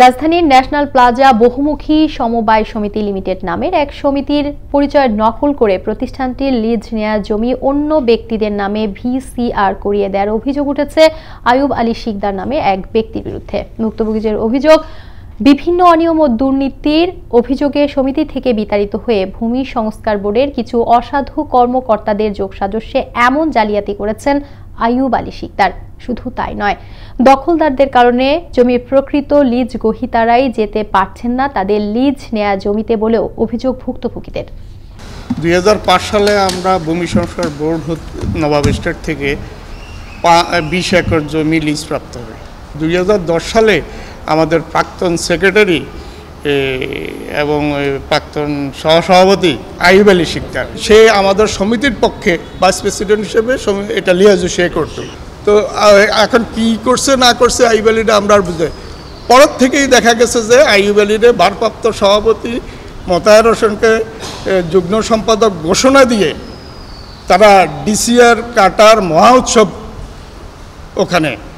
রাজধানীর national plaza বহুমুখী সমবায় সমিতি লিমিটেড নামের এক সমিতির পরিচয় নকল করে প্রতিষ্ঠানটির লিজ নেয়া জমি অন্য ব্যক্তিদের নামে ভিসিআর করিয়ে দেওয়ার অভিযোগ উঠেছে আয়ুব আলী শিকদার নামে এক ব্যক্তির বিরুদ্ধে মুক্তভোগীদের অভিযোগ বিভিন্ন অনিয়ম ও দুর্নীতির অভিযোগে সমিতি থেকে বিতাড়িত হয়ে ভূমি সংস্কার বোর্ডের কিছু অসাধু কর্মকর্তাদের যোগসাজস্যে এমন জালিয়াতি করেছেন আইয়ুব আলী শিকদার শুধু তাই নয় দখলদারদের কারণে জমির প্রকৃত লিজ গহিতারাই যেতে পারছেন না তাদের লিজ নেয়া জমিতে বলেও অভিযোগ ভুক্তভোগীদের দুই সালে আমরা ভূমি সংস্কার বোর্ড নবাব স্টেট থেকে বিশ একর জমি লিজ প্রাপ্ত হয় দুই সালে আমাদের প্রাক্তন সেক্রেটারি এবং প্রাক্তন সহসভাপতি আইব আলী শিকদার সে আমাদের সমিতির পক্ষে ভাইস প্রেসিডেন্ট হিসেবে এটা লিয়াজু সে করত তো এখন কি করছে না করছে আইব আলীটা আমরা আর বুঝে পরের থেকেই দেখা গেছে যে আইব আলীরে ভারপ্রাপ্ত সভাপতি মোতায়ের হোসেনকে যুগ্ম সম্পাদক ঘোষণা দিয়ে তারা ডিসিআর কাটার মহা উৎসব ওখানে